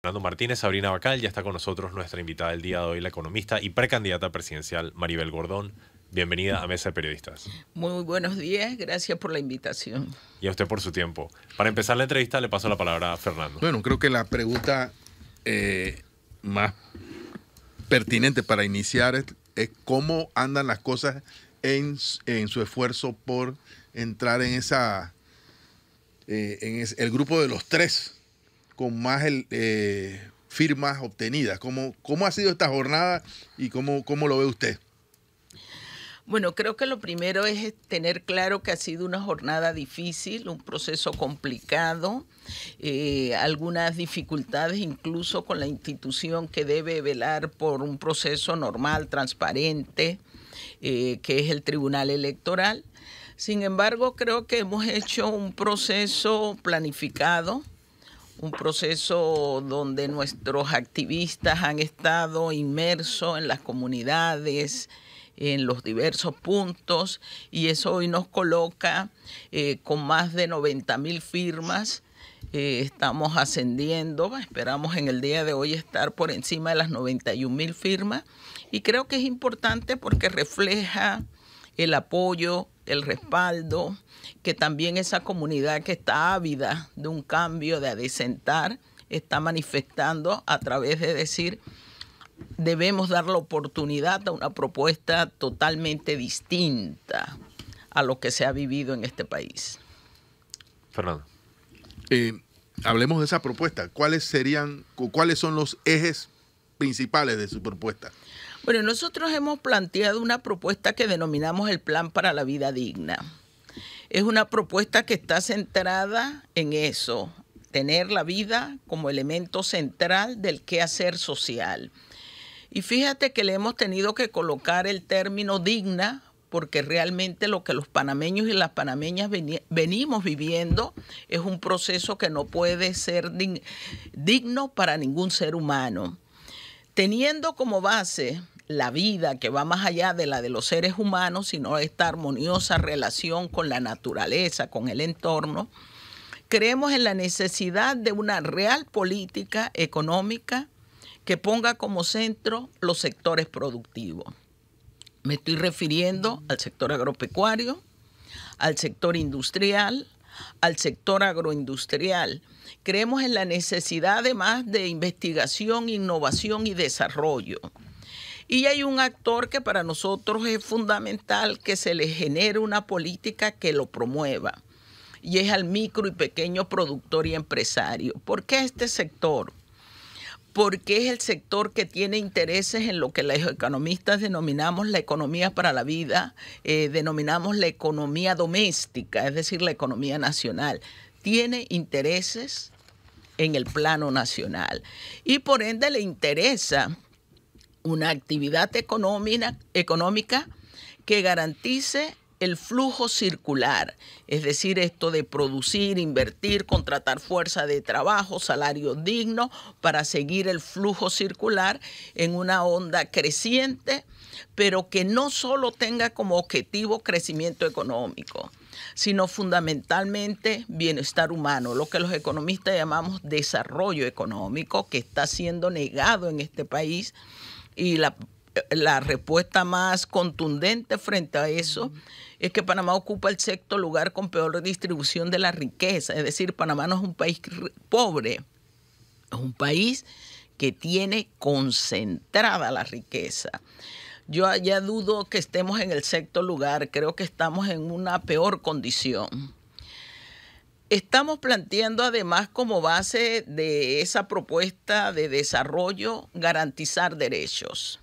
Fernando Martínez, Sabrina Bacal, ya está con nosotros nuestra invitada del día de hoy, la economista y precandidata presidencial Maribel Gordón. Bienvenida a Mesa de Periodistas. Muy buenos días, gracias por la invitación. Y a usted por su tiempo. Para empezar la entrevista le paso la palabra a Fernando. Bueno, creo que la pregunta eh, más pertinente para iniciar es, cómo andan las cosas en, su esfuerzo por entrar en esa... Eh, en el grupo de los tres con más el, eh, firmas obtenidas. ¿Cómo, ¿Cómo ha sido esta jornada y cómo, cómo lo ve usted? Bueno, creo que lo primero es eh, tener claro que ha sido una jornada difícil, un proceso complicado, eh, algunas dificultades incluso con la institución que debe velar por un proceso normal, transparente, que es el Tribunal Electoral. Sin embargo, creo que hemos hecho un proceso planificado, un proceso donde nuestros activistas han estado inmersos en las comunidades, en los diversos puntos, y eso hoy nos coloca eh, con más de 90 mil firmas. Eh, estamos ascendiendo, esperamos en el día de hoy estar por encima de las 91 mil firmas y creo que es importante porque refleja el apoyo el respaldo, que también esa comunidad que está ávida de un cambio, de adecentar, está manifestando a través de decir, debemos dar la oportunidad a una propuesta totalmente distinta a lo que se ha vivido en este país. Fernando. Eh, hablemos de esa propuesta. ¿Cuáles serían, cuáles son los ejes principales de su propuesta? Bueno, nosotros hemos planteado una propuesta que denominamos el Plan para la Vida Digna. Es una propuesta que está centrada en eso, tener la vida como elemento central del quehacer social. Y fíjate que le hemos tenido que colocar el término digna porque realmente lo que los panameños y las panameñas venimos viviendo es un proceso que no puede ser digno para ningún ser humano. Teniendo como base la vida que va más allá de la de los seres humanos, sino esta armoniosa relación con la naturaleza, con el entorno. Creemos en la necesidad de una real política económica que ponga como centro los sectores productivos. Me estoy refiriendo al sector agropecuario, al sector industrial, al sector agroindustrial. Creemos en la necesidad además de investigación, innovación y desarrollo y hay un actor que para nosotros es fundamental que se le genere una política que lo promueva. Y es al micro y pequeño productor y empresario. ¿Por qué este sector? porque es el sector que tiene intereses en lo que los economistas denominamos la economía para la vida, eh, denominamos la economía doméstica, es decir, la economía nacional. Tiene intereses en el plano nacional y por ende le interesa una actividad económica, que garantice el flujo circular, es decir, esto de producir, invertir, contratar fuerza de trabajo, salario digno, para seguir el flujo circular en una onda creciente, pero que no solo tenga como objetivo crecimiento económico, sino fundamentalmente bienestar humano, lo que los economistas llamamos desarrollo económico, que está siendo negado en este país y la, respuesta más contundente frente a eso es que Panamá ocupa el sexto lugar con peor distribución de la riqueza. Es decir, Panamá no es un país pobre, es un país que tiene concentrada la riqueza. Yo ya dudo que estemos en el sexto lugar, creo que estamos en una peor condición. Estamos planteando además como base de esa propuesta de desarrollo garantizar derechos.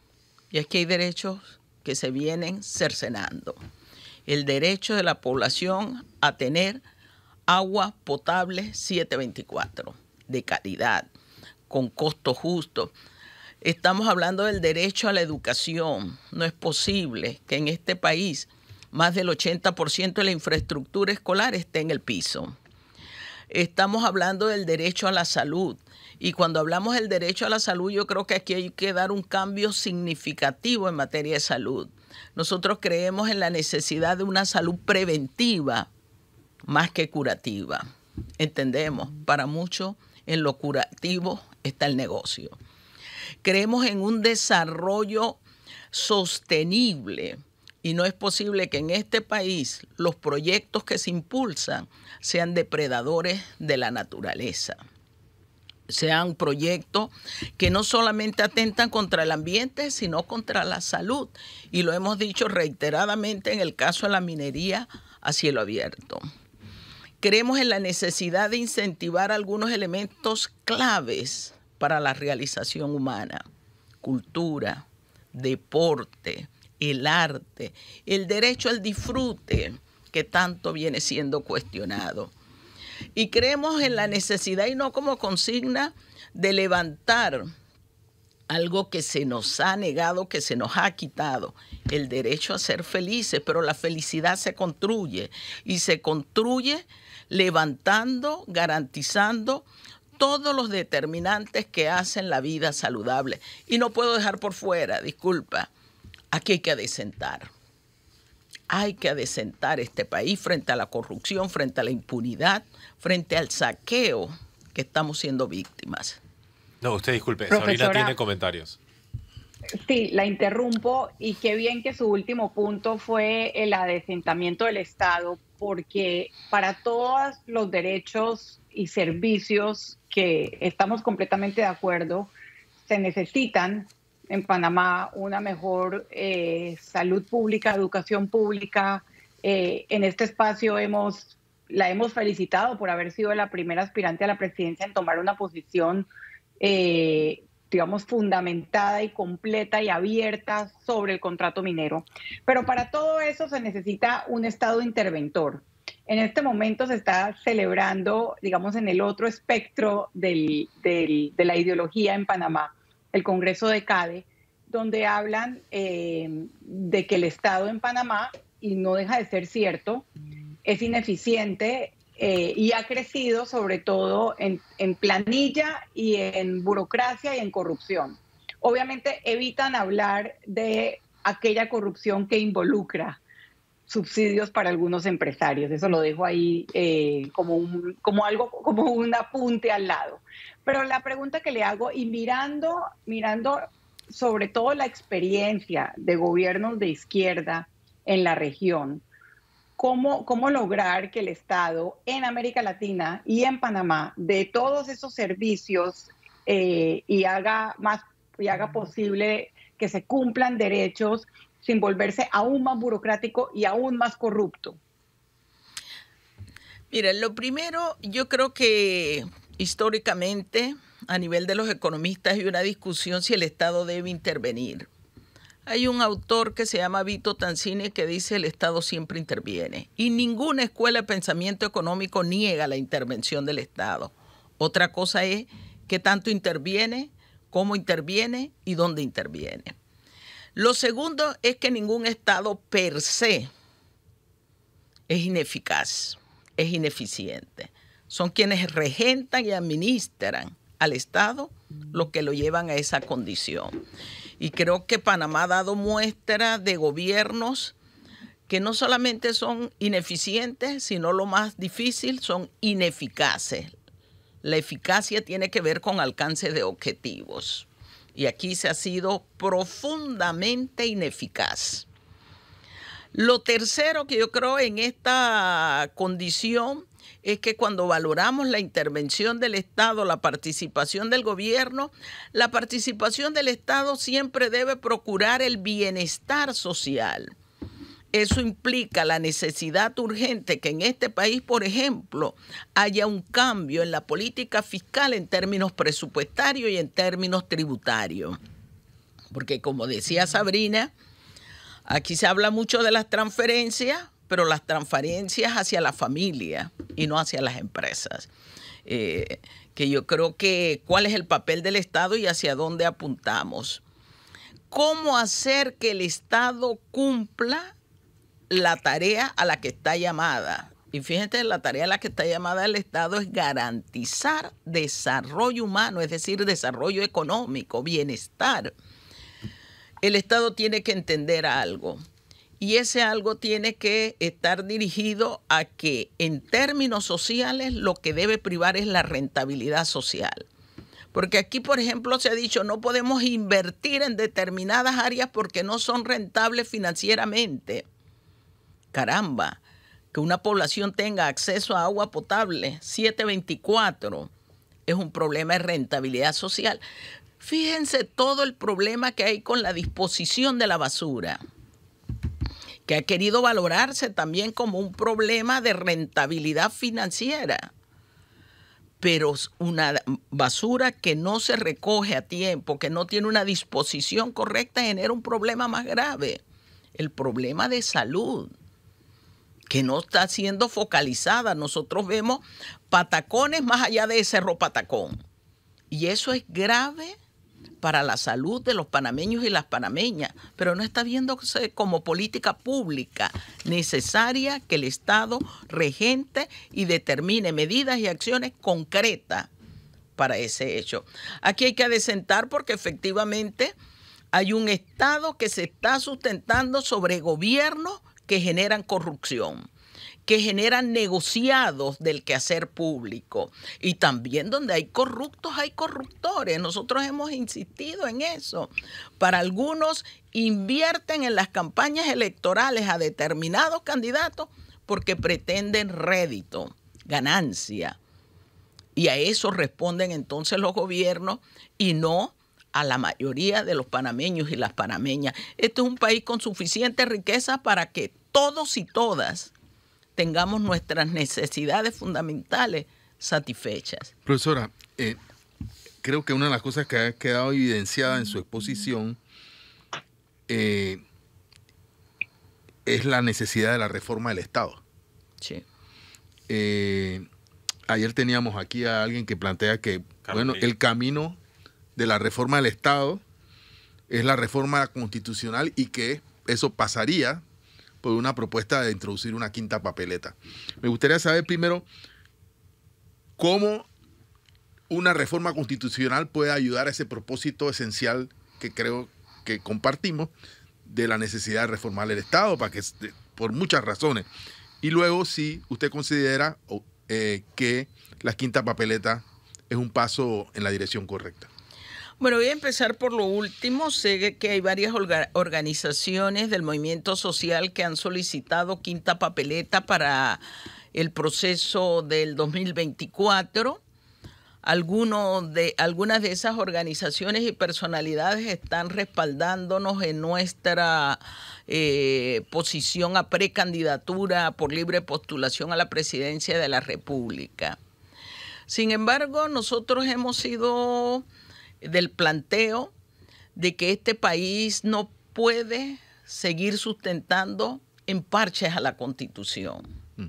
Y es que hay derechos que se vienen cercenando. El derecho de la población a tener agua potable 724 de calidad, con costo justo. Estamos hablando del derecho a la educación. No es posible que en este país más del 80% de la infraestructura escolar esté en el piso estamos hablando del derecho a la salud. Y cuando hablamos del derecho a la salud, yo creo que aquí hay que dar un cambio significativo en materia de salud. Nosotros creemos en la necesidad de una salud preventiva más que curativa. Entendemos, para muchos en lo curativo está el negocio. Creemos en un desarrollo sostenible y no es posible que en este país los proyectos que se impulsan sean depredadores de la naturaleza sean proyectos que no solamente atentan contra el ambiente, sino contra la salud. Y lo hemos dicho reiteradamente en el caso de la minería a cielo abierto. Creemos en la necesidad de incentivar algunos elementos claves para la realización humana, cultura, deporte, el arte, el derecho al disfrute que tanto viene siendo cuestionado. Y creemos en la necesidad y no como consigna de levantar algo que se nos ha negado, que se nos ha quitado, el derecho a ser felices, pero la felicidad se construye y se construye levantando, garantizando todos los determinantes que hacen la vida saludable. Y no puedo dejar por fuera, disculpa, Aquí hay que adecentar. Hay que adecentar este país frente a la corrupción, frente a la impunidad, frente al saqueo que estamos siendo víctimas. No, usted disculpe, tiene comentarios. Sí, la interrumpo y qué bien que su último punto fue el adecentamiento del Estado, porque para todos los derechos y servicios que estamos completamente de acuerdo, se necesitan en Panamá una mejor eh, salud pública, educación pública. Eh, en este espacio hemos, la hemos felicitado por haber sido la primera aspirante a la presidencia en tomar una posición, eh, digamos, fundamentada y completa y abierta sobre el contrato minero. Pero para todo eso se necesita un Estado interventor. En este momento se está celebrando, digamos, en el otro espectro de la ideología en Panamá el Congreso de CADE, donde hablan eh, de que el Estado en Panamá, y no deja de ser cierto, es ineficiente eh, y ha crecido sobre todo en, planilla y en burocracia y en corrupción. Obviamente evitan hablar de aquella corrupción que involucra subsidios para algunos empresarios. Eso lo dejo ahí eh, como, como, algo, como un apunte al lado. Pero la pregunta que le hago, y mirando, mirando sobre todo la experiencia de gobiernos de izquierda en la región, ¿cómo, cómo lograr que el Estado en América Latina y en Panamá de todos esos servicios eh, y haga más y haga posible que se cumplan derechos sin volverse aún más burocrático y aún más corrupto? Mira, lo primero, yo creo que históricamente a nivel de los economistas hay una discusión si el Estado debe intervenir. Hay un autor que se llama Vito Tanzini que dice el Estado siempre interviene y ninguna escuela de pensamiento económico niega la intervención del Estado. Otra cosa es que tanto interviene, cómo interviene y dónde interviene. Lo segundo es que ningún Estado per se es ineficaz, es ineficiente son quienes regentan y administran al Estado lo que lo llevan a esa condición. Y creo que Panamá ha dado muestra de gobiernos que no solamente son ineficientes, sino lo más difícil, son ineficaces. La eficacia tiene que ver con alcance de objetivos. Y aquí se ha sido profundamente ineficaz. Lo tercero que yo creo en esta condición es que cuando valoramos la intervención del Estado, la participación del gobierno, la participación del Estado siempre debe procurar el bienestar social. Eso implica la necesidad urgente que en este país, por ejemplo, haya un cambio en la política fiscal en términos presupuestarios y en términos tributarios. Porque como decía Sabrina, aquí se habla mucho de las transferencias, pero las transferencias hacia la familia y no hacia las empresas. Eh, que yo creo que cuál es el papel del Estado y hacia dónde apuntamos. ¿Cómo hacer que el Estado cumpla la tarea a la que está llamada? Y fíjense, la tarea a la que está llamada el Estado es garantizar desarrollo humano, es decir, desarrollo económico, bienestar. El Estado tiene que entender algo y ese algo tiene que estar dirigido a que en términos sociales lo que debe privar es la rentabilidad social. Porque aquí, por ejemplo, se ha dicho no podemos invertir en determinadas áreas porque no son rentables financieramente. Caramba, que una población tenga acceso a agua potable 724 es un problema de rentabilidad social. Fíjense todo el problema que hay con la disposición de la basura que ha querido valorarse también como un problema de rentabilidad financiera. Pero una basura que no se recoge a tiempo, que no tiene una disposición correcta, genera un problema más grave, el problema de salud que no está siendo focalizada. Nosotros vemos patacones más allá de Cerro Patacón. Y eso es grave para la salud de los panameños y las panameñas, pero no está viéndose como política pública necesaria que el Estado regente y determine medidas y acciones concretas para ese hecho. Aquí hay que adecentar porque efectivamente hay un Estado que se está sustentando sobre gobiernos que generan corrupción que generan negociados del quehacer público. Y también donde hay corruptos, hay corruptores. Nosotros hemos insistido en eso. Para algunos invierten en las campañas electorales a determinados candidatos porque pretenden rédito, ganancia. Y a eso responden entonces los gobiernos y no a la mayoría de los panameños y las panameñas. Este es un país con suficiente riqueza para que todos y todas tengamos nuestras necesidades fundamentales satisfechas. Profesora, eh, creo que una de las cosas que ha quedado evidenciada en su exposición eh, es la necesidad de la reforma del Estado. Sí. Eh, ayer teníamos aquí a alguien que plantea que, bueno, el camino de la reforma del Estado es la reforma constitucional y que eso pasaría por una propuesta de introducir una quinta papeleta. Me gustaría saber primero cómo una reforma constitucional puede ayudar a ese propósito esencial que creo que compartimos de la necesidad de reformar el Estado para que, este, por muchas razones. Y luego, si usted considera eh, que la quinta papeleta es un paso en la dirección correcta. Bueno, voy a empezar por lo último. Sé que hay varias organizaciones del movimiento social que han solicitado quinta papeleta para el proceso del 2024. Algunos de, algunas de esas organizaciones y personalidades están respaldándonos en nuestra eh, posición a precandidatura por libre postulación a la presidencia de la República. Sin embargo, nosotros hemos sido del planteo de que este país no puede seguir sustentando en parches a la constitución mm.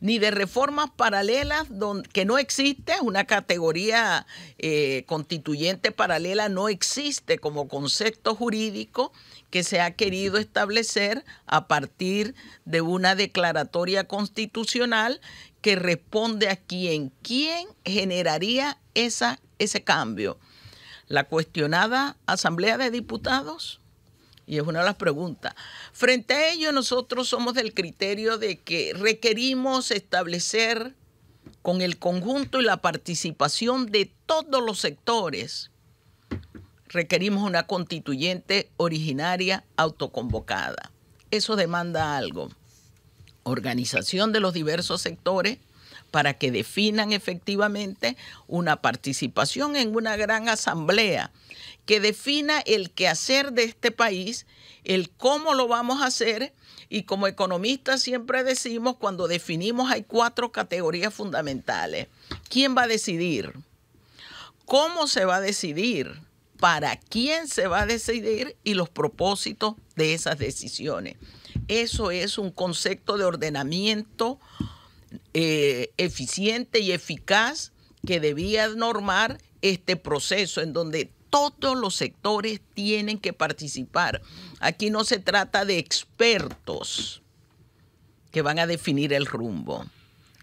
ni de reformas paralelas que no existe, una categoría eh, constituyente paralela no existe como concepto jurídico que se ha querido establecer a partir de una declaratoria constitucional que responde a quién, quién generaría ese cambio la cuestionada Asamblea de Diputados? Y es una de las preguntas. Frente a ello, nosotros somos del criterio de que requerimos establecer con el conjunto y la participación de todos los sectores, requerimos una constituyente originaria autoconvocada. Eso demanda algo. Organización de los diversos sectores para que definan efectivamente una participación en una gran asamblea que defina el quehacer de este país, el cómo lo vamos a hacer. Y como economistas siempre decimos, cuando definimos hay cuatro categorías fundamentales. ¿Quién va a decidir? ¿Cómo se va a decidir? ¿Para quién se va a decidir? Y los propósitos de esas decisiones. Eso es un concepto de ordenamiento eh, eficiente y eficaz que debía normar este proceso en donde todos los sectores tienen que participar. Aquí no se trata de expertos que van a definir el rumbo.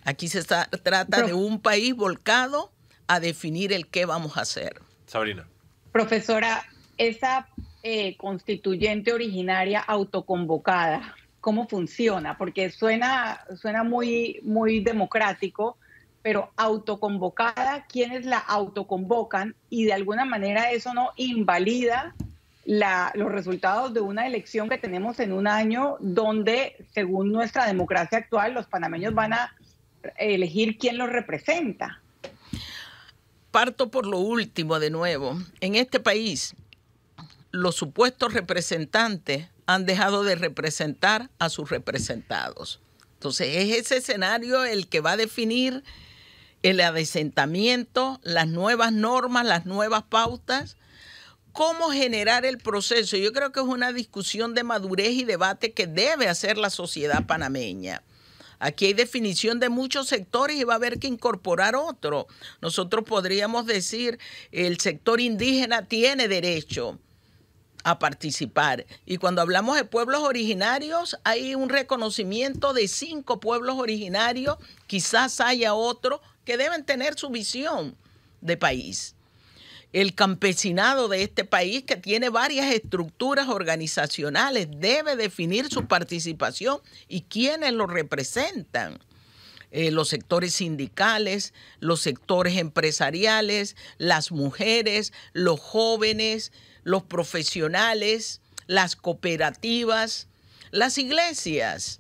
Aquí se trata de un país volcado a definir el qué vamos a hacer. Sabrina. Profesora, esa eh, constituyente originaria autoconvocada cómo funciona, porque suena, suena muy, muy democrático, pero autoconvocada, quienes la autoconvocan y de alguna manera eso no invalida los resultados de una elección que tenemos en un año donde, según nuestra democracia actual, los panameños van a elegir quién los representa. Parto por lo último de nuevo. En este país, los supuestos representantes han dejado de representar a sus representados. Entonces es ese escenario el que va a definir el adesentamiento, las nuevas normas, las nuevas pautas, cómo generar el proceso. Yo creo que es una discusión de madurez y debate que debe hacer la sociedad panameña. Aquí hay definición de muchos sectores y va a haber que incorporar otro. Nosotros podríamos decir, el sector indígena tiene derecho a participar. Y cuando hablamos de pueblos originarios, hay un reconocimiento de cinco pueblos originarios, quizás haya otro, que deben tener su visión de país. El campesinado de este país, que tiene varias estructuras organizacionales, debe definir su participación y quiénes lo representan. Eh, los sectores sindicales, los sectores empresariales, las mujeres, los jóvenes, los profesionales, las cooperativas, las iglesias.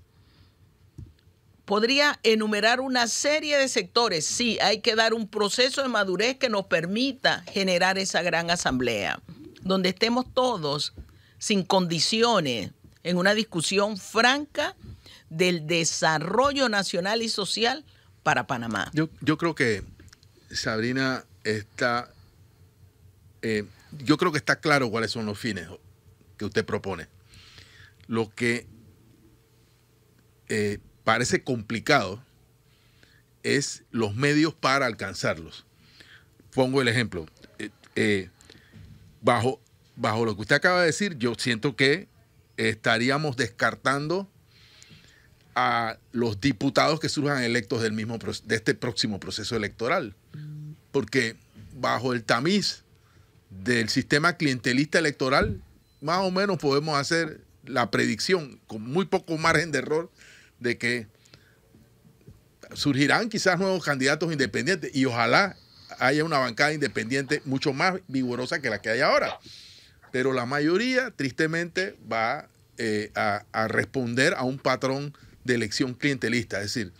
Podría enumerar una serie de sectores. Sí, hay que dar un proceso de madurez que nos permita generar esa gran asamblea, donde estemos todos sin condiciones, en una discusión franca del desarrollo nacional y social para Panamá. Yo, creo que Sabrina está eh, yo creo que está claro cuáles son los fines que usted propone. Lo que eh, parece complicado es los medios para alcanzarlos. Pongo el ejemplo. Eh, eh, bajo, bajo lo que usted acaba de decir, yo siento que estaríamos descartando a los diputados que surjan electos del mismo, de este próximo proceso electoral. Mm. Porque bajo el tamiz del sistema clientelista electoral, más o menos podemos hacer la predicción, con muy poco margen de error, de que surgirán quizás nuevos candidatos independientes y ojalá haya una bancada independiente mucho más vigorosa que la que hay ahora. Pero la mayoría, tristemente, va eh, a, responder a un patrón de elección clientelista. Es decir,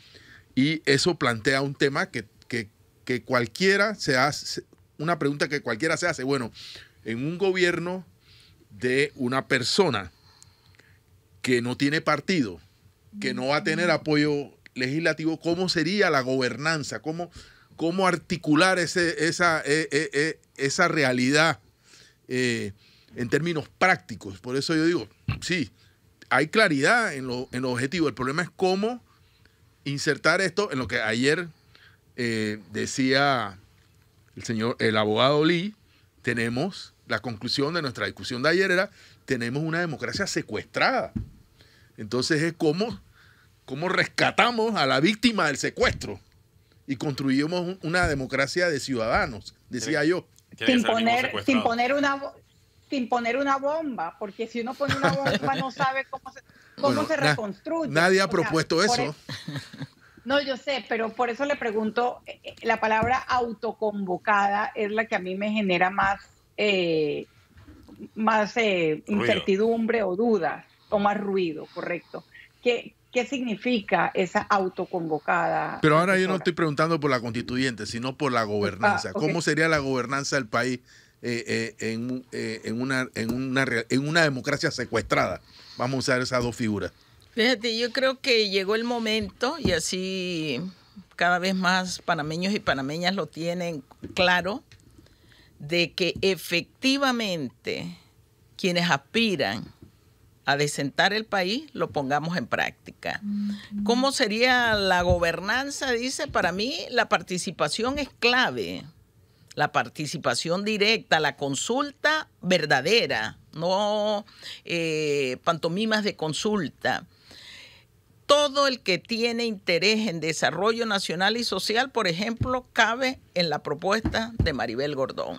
y eso plantea un tema que, que cualquiera se hace, una pregunta que cualquiera se hace. Bueno, en un gobierno de una persona que no tiene partido, que no va a tener apoyo legislativo, ¿cómo sería la gobernanza? ¿Cómo, cómo articular ese, esa, e, e, e, esa realidad eh, en términos prácticos? Por eso yo digo, sí, hay claridad en, lo, en los objetivos. El problema es cómo insertar esto en lo que ayer eh, decía el señor, el abogado Lee, tenemos la conclusión de nuestra discusión de ayer era tenemos una democracia secuestrada. Entonces es como, como rescatamos a la víctima del secuestro y construimos una democracia de ciudadanos, decía yo. Sin poner, sin poner una sin poner una bomba, porque si uno pone una bomba no sabe cómo se, reconstruye. Nadie ha propuesto eso. E- no, yo sé, pero por eso le pregunto, eh, eh, la palabra autoconvocada es la que a mí me genera más, eh, más incertidumbre o dudas, o más ruido, correcto. ¿Qué, ¿Qué significa esa autoconvocada? Pero ahora yo no estoy preguntando por la constituyente, sino por la gobernanza. Ah, ¿Cómo sería la gobernanza del país en, una, en, una, en una democracia secuestrada? Vamos a usar esas dos figuras. Fíjate, yo creo que llegó el momento y así cada vez más panameños y panameñas lo tienen claro de que efectivamente quienes aspiran a desentar el país lo pongamos en práctica. ¿Cómo sería la gobernanza? Dice, para mí la participación es clave, la participación directa, la consulta verdadera, no eh, pantomimas de consulta todo el que tiene interés en desarrollo nacional y social, por ejemplo, cabe en la propuesta de Maribel Gordón.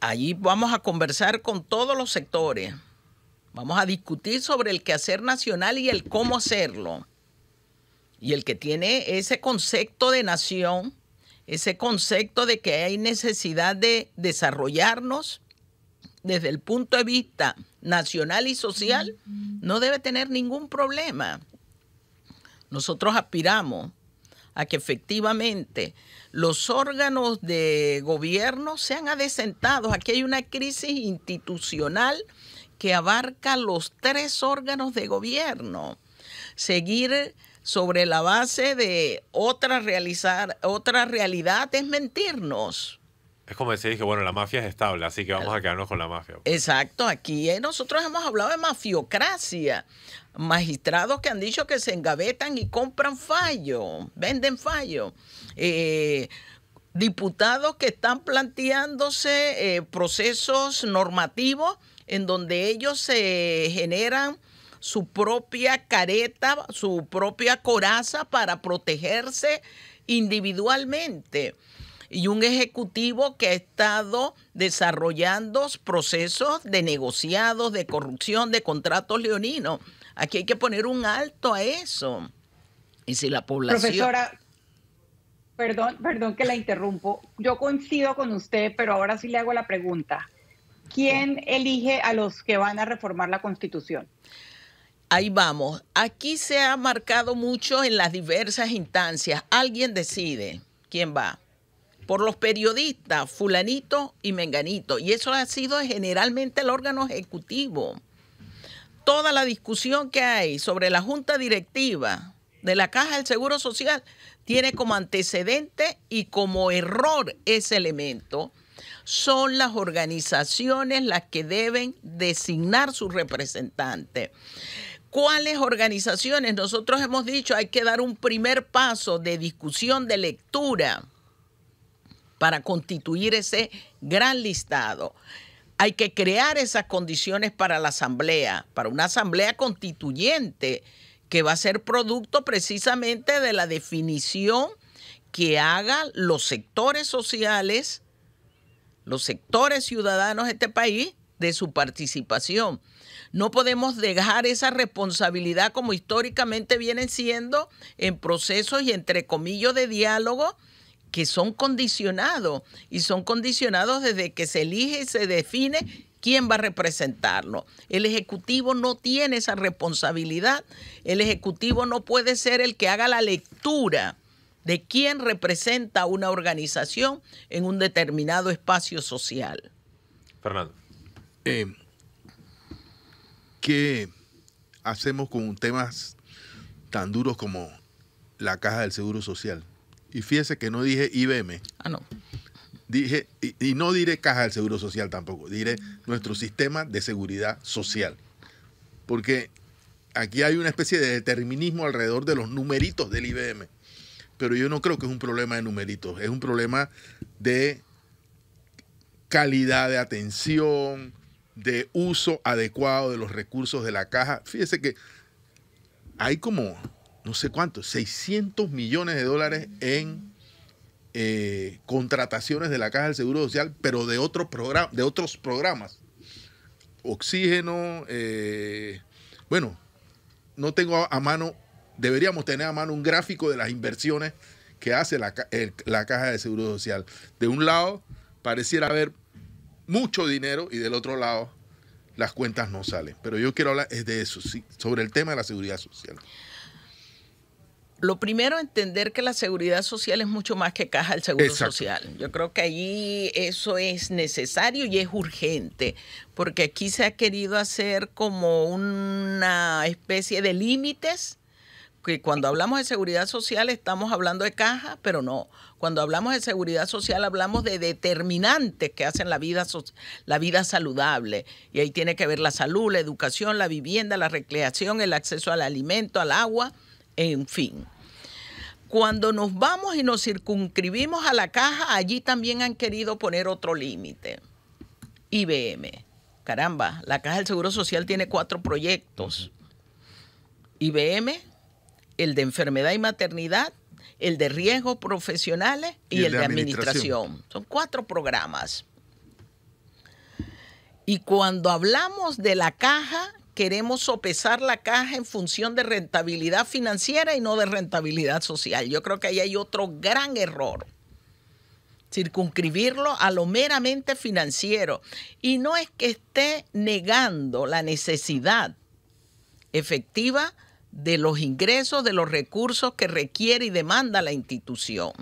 Allí vamos a conversar con todos los sectores. Vamos a discutir sobre el hacer nacional y el cómo hacerlo. Y el que tiene ese concepto de nación, ese concepto de que hay necesidad de desarrollarnos, desde el punto de vista nacional y social, no debe tener ningún problema. Nosotros aspiramos a que efectivamente los órganos de gobierno sean adecentados. Aquí hay una crisis institucional que abarca los tres órganos de gobierno. Seguir sobre la base de otra, realizar, otra realidad es mentirnos. Es como decir, dije, bueno, la mafia es estable, así que vamos a quedarnos con la mafia. Exacto, aquí eh, nosotros hemos hablado de mafiocracia. Magistrados que han dicho que se engavetan y compran fallo, venden fallo. Eh, diputados que están planteándose eh, procesos normativos en donde ellos se generan su propia careta, su propia coraza para protegerse individualmente y un ejecutivo que ha estado desarrollando procesos de negociados, de corrupción, de contratos leoninos. Aquí hay que poner un alto a eso. Y si la población... Profesora, perdón, perdón que la interrumpo. Yo coincido con usted, pero ahora sí le hago la pregunta. ¿Quién elige a los que van a reformar la Constitución? Ahí vamos. Aquí se ha marcado mucho en las diversas instancias. Alguien decide quién va por los periodistas fulanito y menganito. Y eso ha sido generalmente el órgano ejecutivo. Toda la discusión que hay sobre la junta directiva de la Caja del Seguro Social tiene como antecedente y como error ese elemento. Son las organizaciones las que deben designar su representante. cuáles organizaciones. Nosotros hemos dicho hay que dar un primer paso de discusión, de lectura, para constituir ese gran listado. Hay que crear esas condiciones para la asamblea, para una asamblea constituyente que va a ser producto precisamente de la definición que hagan los sectores sociales, los sectores ciudadanos de este país de su participación. No podemos dejar esa responsabilidad como históricamente vienen siendo en procesos y entre comillas de diálogo que son condicionados y son condicionados desde que se elige y se define quién va a representarlo. El Ejecutivo no tiene esa responsabilidad. El Ejecutivo no puede ser el que haga la lectura de quién representa una organización en un determinado espacio social. Fernando. Eh, ¿Qué hacemos con temas tan duros como la caja del Seguro Social? Y fíjese que no dije IBM. Ah, no. Dije, y, y no diré caja del Seguro Social tampoco, diré nuestro sistema de seguridad social. Porque aquí hay una especie de determinismo alrededor de los numeritos del IBM. Pero yo no creo que es un problema de numeritos, es un problema de calidad de atención, de uso adecuado de los recursos de la caja. Fíjese que hay como no sé cuánto, 600 millones de dólares en eh, contrataciones de la Caja del Seguro Social, pero de, de otros programas. Oxígeno, eh, bueno, no tengo a mano, deberíamos tener a mano un gráfico de las inversiones que hace la, Caja de Seguro Social. De un lado, pareciera haber mucho dinero y del otro lado, las cuentas no salen. Pero yo quiero hablar eh, de eso, sí, sobre el tema de la seguridad social. Lo primero, entender que la seguridad social es mucho más que caja del seguro social. Yo creo que allí eso es necesario y es urgente, porque aquí se ha querido hacer como una especie de límites que cuando hablamos de seguridad social estamos hablando de caja, pero no. Cuando hablamos de seguridad social hablamos de determinantes que hacen la vida, la vida saludable. Y ahí tiene que ver la salud, la educación, la vivienda, la recreación, el acceso al alimento, al agua, en fin. Cuando nos vamos y nos circunscribimos a la caja, allí también han querido poner otro límite. IBM. Caramba, la Caja del Seguro Social tiene cuatro proyectos. IBM, el de enfermedad y maternidad, el de riesgos profesionales y, el, de, administración. Son cuatro programas. Y cuando hablamos de la caja, queremos sopesar la caja en función de rentabilidad financiera y no de rentabilidad social. Yo creo que ahí hay otro gran error. Circunscribirlo a lo meramente financiero. Y no es que esté negando la necesidad efectiva de los ingresos, de los recursos que requiere y demanda la institución.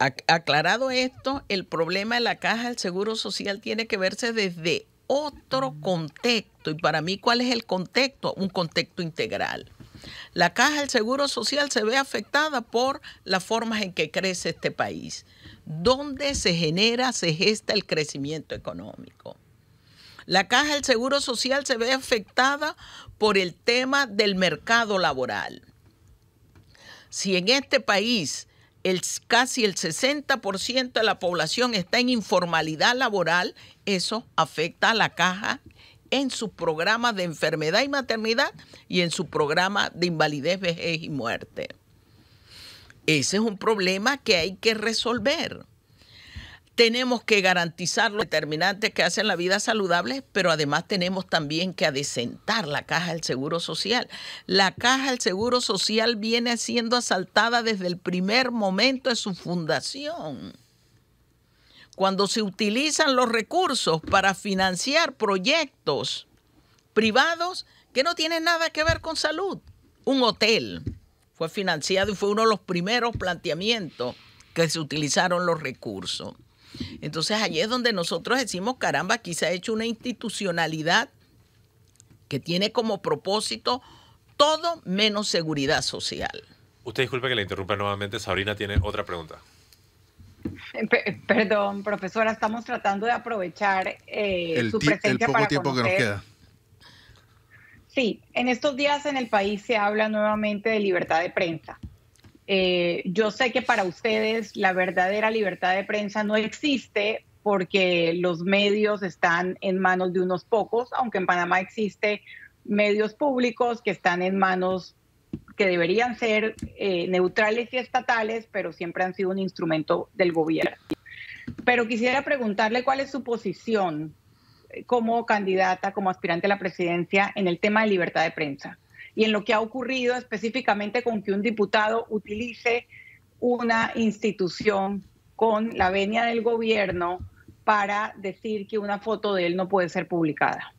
Aclarado esto, el problema de la caja del Seguro Social tiene que verse desde otro contexto. ¿Y para mí cuál es el contexto? Un contexto integral. La caja del Seguro Social se ve afectada por las formas en que crece este país, ¿Dónde se genera, se gesta el crecimiento económico. La caja del Seguro Social se ve afectada por el tema del mercado laboral. Si en este país el, casi el 60% de la población está en informalidad laboral, eso afecta a la caja en su programa de enfermedad y maternidad y en su programa de invalidez, vejez y muerte. Ese es un problema que hay que resolver tenemos que garantizar los determinantes que hacen la vida saludable, pero además tenemos también que adecentar la caja del Seguro Social. La caja del Seguro Social viene siendo asaltada desde el primer momento de su fundación. Cuando se utilizan los recursos para financiar proyectos privados que no tienen nada que ver con salud. Un hotel fue financiado y fue uno de los primeros planteamientos que se utilizaron los recursos. Entonces allí es donde nosotros decimos, caramba, aquí se ha hecho una institucionalidad que tiene como propósito todo menos seguridad social. Usted disculpe que le interrumpa nuevamente, Sabrina tiene otra pregunta. Eh, perdón, profesora, estamos tratando de aprovechar eh, el su presencia el poco tiempo que nos queda. Sí, en estos días en el país se habla nuevamente de libertad de prensa. Eh, yo sé que para ustedes la verdadera libertad de prensa no existe porque los medios están en manos de unos pocos, aunque en Panamá existe medios públicos que están en manos que deberían ser eh, neutrales y estatales, pero siempre han sido un instrumento del gobierno. Pero quisiera preguntarle cuál es su posición eh, como candidata, como aspirante a la presidencia en el tema de libertad de prensa y en lo que ha ocurrido específicamente con que un diputado utilice una institución con la venia del gobierno para decir que una foto de él no puede ser publicada.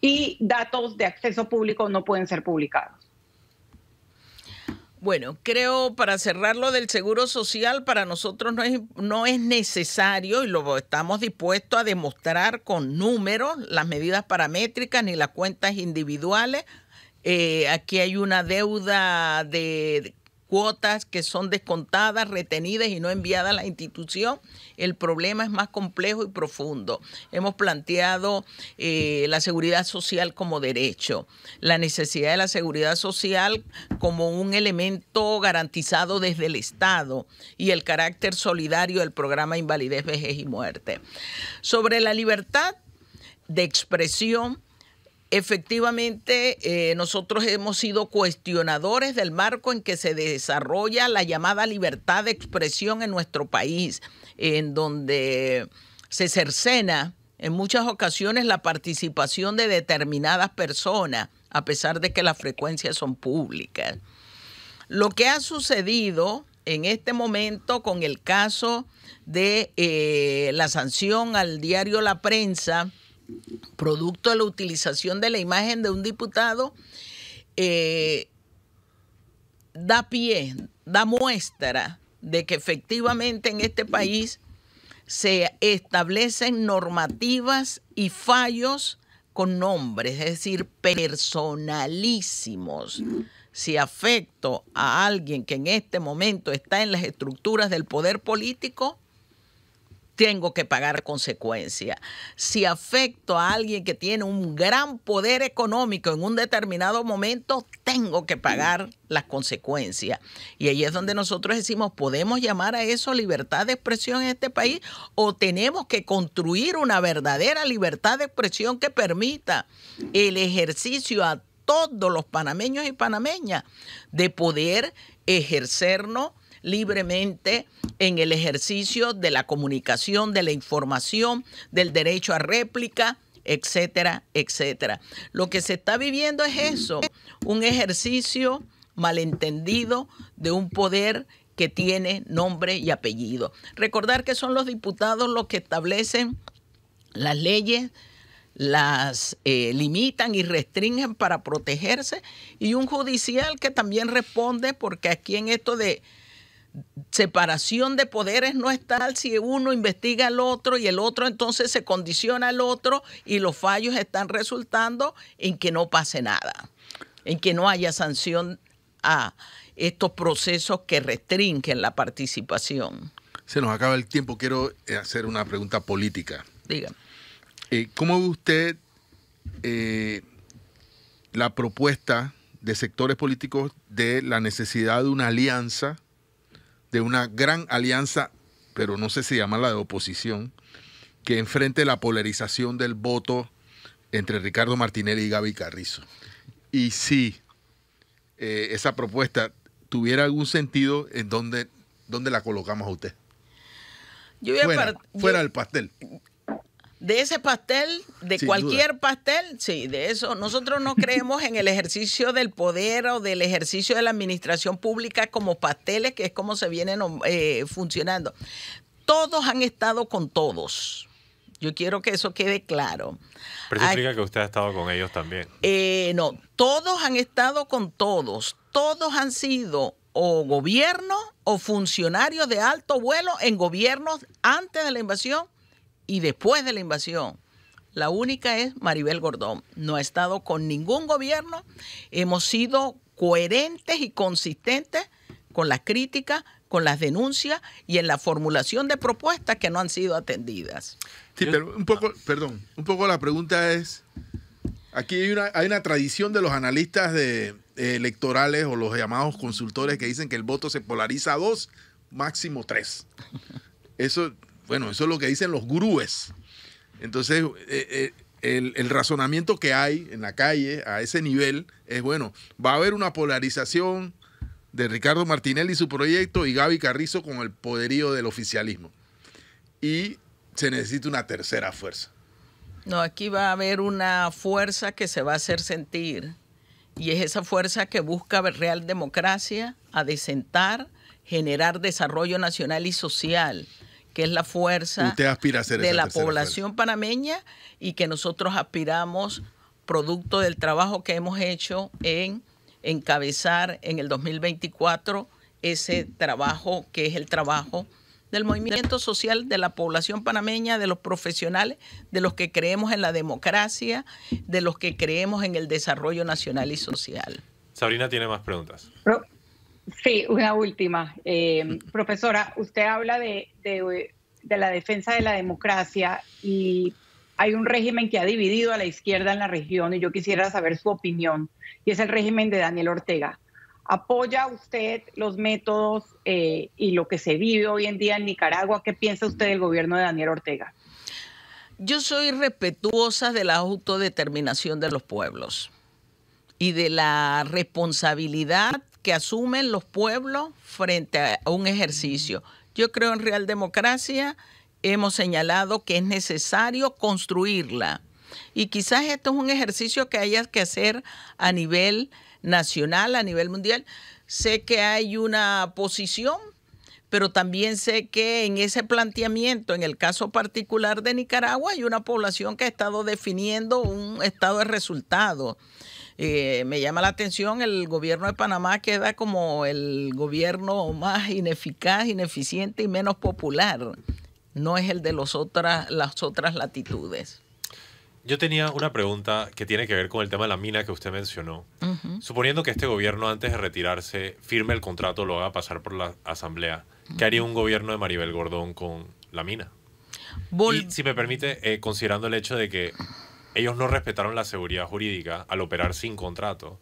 Y datos de acceso público no pueden ser publicados. Bueno, creo para cerrar lo del seguro social, para nosotros no es, no es necesario y lo estamos dispuestos a demostrar con números las medidas paramétricas ni las cuentas individuales eh, aquí hay una deuda de cuotas que son descontadas, retenidas y no enviadas a la institución, el problema es más complejo y profundo. Hemos planteado eh, la seguridad social como derecho, la necesidad de la seguridad social como un elemento garantizado desde el Estado y el carácter solidario del programa Invalidez, Vejez y Muerte. Sobre la libertad de expresión, Efectivamente, eh, nosotros hemos sido cuestionadores del marco en que se desarrolla la llamada libertad de expresión en nuestro país, en donde se cercena en muchas ocasiones la participación de determinadas personas, a pesar de que las frecuencias son públicas. Lo que ha sucedido en este momento con el caso de eh, la sanción al diario La Prensa, producto de la utilización de la imagen de un diputado, eh, da pie, da muestra de que efectivamente en este país se establecen normativas y fallos con nombres, es decir, personalísimos. Si afecto a alguien que en este momento está en las estructuras del poder político, tengo que pagar consecuencias. Si afecto a alguien que tiene un gran poder económico en un determinado momento, tengo que pagar las consecuencias. Y ahí es donde nosotros decimos, ¿podemos llamar a eso libertad de expresión en este país o tenemos que construir una verdadera libertad de expresión que permita el ejercicio a todos los panameños y panameñas de poder ejercernos? libremente en el ejercicio de la comunicación, de la información, del derecho a réplica, etcétera, etcétera. Lo que se está viviendo es eso, un ejercicio malentendido de un poder que tiene nombre y apellido. Recordar que son los diputados los que establecen las leyes, las eh, limitan y restringen para protegerse, y un judicial que también responde, porque aquí en esto de separación de poderes no es tal si uno investiga al otro y el otro entonces se condiciona al otro y los fallos están resultando en que no pase nada, en que no haya sanción a estos procesos que restringen la participación. Se nos acaba el tiempo, quiero eh, hacer una pregunta política. Diga. Eh, ¿Cómo ve usted eh, la propuesta de sectores políticos de la necesidad de una alianza de una gran alianza, pero no sé si llamarla de oposición, que enfrente la polarización del voto entre Ricardo Martinelli y Gaby Carrizo. Y si eh, esa propuesta tuviera algún sentido, ¿en dónde, dónde la colocamos a usted? fuera, el pastel de ese pastel, de cualquier pastel, sí, de eso. Nosotros no creemos en el ejercicio del poder o del ejercicio de la administración pública como pasteles, que es como se vienen eh, funcionando. Todos han estado con todos. Yo quiero que eso quede claro. Pero eso que usted ha estado con ellos también. Eh, no, todos han estado con todos. Todos han sido o gobierno o funcionarios de alto vuelo en gobiernos antes de la invasión y después de la invasión. La única es Maribel Gordón. No ha estado con ningún gobierno. Hemos sido coherentes y consistentes con las críticas, con las denuncias y en la formulación de propuestas que no han sido atendidas. Sí, pero un poco, perdón, un poco la pregunta es, aquí hay una, hay una tradición de los analistas de, eh, electorales o los llamados consultores que dicen que el voto se polariza a dos, máximo tres. Eso bueno, eso es lo que dicen los gurúes. Entonces, eh, eh, el, razonamiento que hay en la calle a ese nivel es, bueno, va a haber una polarización de Ricardo Martinelli y su proyecto y Gaby Carrizo con el poderío del oficialismo. Y se necesita una tercera fuerza. No, aquí va a haber una fuerza que se va a hacer sentir y es esa fuerza que busca real democracia, adecentar, generar desarrollo nacional y social que es la fuerza de la población panameña y que nosotros aspiramos, producto del trabajo que hemos hecho en encabezar en el 2024 ese trabajo que es el trabajo del movimiento social, de la población panameña, de los profesionales, de los que creemos en la democracia, de los que creemos en el desarrollo nacional y social. Sabrina tiene más preguntas. Sí, una última. Eh, profesora, usted habla de, la defensa de la democracia y hay un régimen que ha dividido a la izquierda en la región y yo quisiera saber su opinión y es el régimen de Daniel Ortega. ¿Apoya usted los métodos eh, y lo que se vive hoy en día en Nicaragua? ¿Qué piensa usted del gobierno de Daniel Ortega? Yo soy respetuosa de la autodeterminación de los pueblos y de la responsabilidad que asumen los pueblos frente a un ejercicio. Yo creo en Real Democracia, hemos señalado que es necesario construirla. Y quizás esto es un ejercicio que haya que hacer a nivel nacional, a nivel mundial. Sé que hay una posición, pero también sé que en ese planteamiento, en el caso particular de Nicaragua, hay una población que ha estado definiendo un estado de resultados. Eh, me llama la atención el gobierno de Panamá queda como el gobierno más ineficaz, ineficiente y menos popular. No es el de las otras latitudes. Yo tenía una pregunta que tiene que ver con el tema de la mina que usted mencionó. Suponiendo que este gobierno antes de retirarse firme el contrato, lo haga pasar por la asamblea, ¿qué haría un gobierno de Maribel Gordón con la mina? si me permite, eh, considerando el hecho de que ellos no respetaron la seguridad jurídica al operar sin contrato,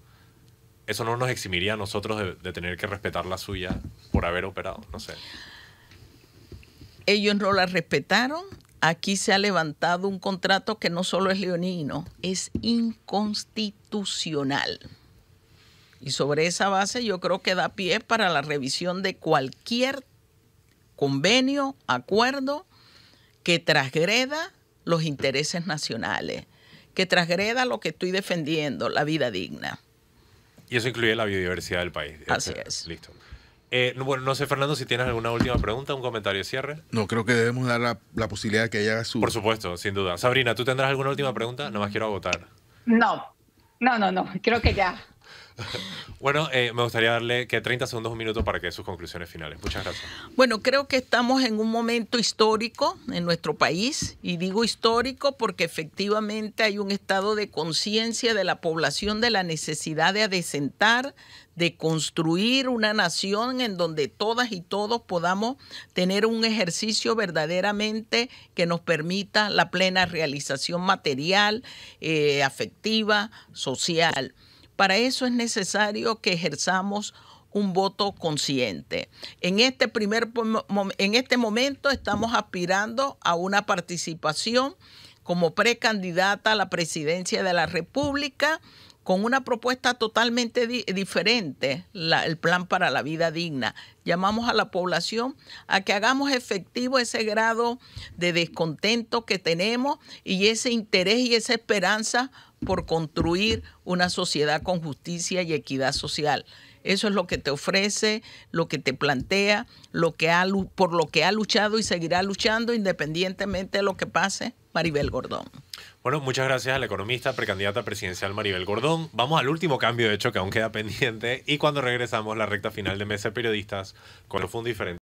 eso no nos eximiría a nosotros de, tener que respetar la suya por haber operado, no sé. Ellos no la respetaron. Aquí se ha levantado un contrato que no solo es leonino, es inconstitucional. Y sobre esa base yo creo que da pie para la revisión de cualquier convenio, acuerdo que trasgreda los intereses nacionales que transgreda lo que estoy defendiendo, la vida digna. Y eso incluye la biodiversidad del país. Así es. Listo. Eh, bueno, no sé, Fernando, si tienes alguna última pregunta, un comentario cierre. No, creo que debemos dar la, posibilidad de que haya su... Por supuesto, sin duda. Sabrina, ¿tú tendrás alguna última pregunta? más quiero agotar. No, no, no, no. Creo que ya Bueno, eh, me gustaría darle que 30 segundos, un minuto para que sus conclusiones finales. Muchas gracias. Bueno, creo que estamos en un momento histórico en nuestro país y digo histórico porque efectivamente hay un estado de conciencia de la población de la necesidad de adecentar, de construir una nación en donde todas y todos podamos tener un ejercicio verdaderamente que nos permita la plena realización material, eh, afectiva, social. Para eso es necesario que ejerzamos un voto consciente. En este, primer, en este momento estamos aspirando a una participación como precandidata a la presidencia de la República con una propuesta totalmente diferente, el plan para la vida digna. Llamamos a la población a que hagamos efectivo ese grado de descontento que tenemos y ese interés y esa esperanza por construir una sociedad con justicia y equidad social. Eso es lo que te ofrece, lo que te plantea, lo que ha, por lo que ha luchado y seguirá luchando independientemente de lo que pase Maribel Gordón. Bueno, muchas gracias al la economista, precandidata presidencial Maribel Gordón. Vamos al último cambio, de hecho, que aún queda pendiente. Y cuando regresamos, la recta final de Mesa de Periodistas con los Fundos Diferentes.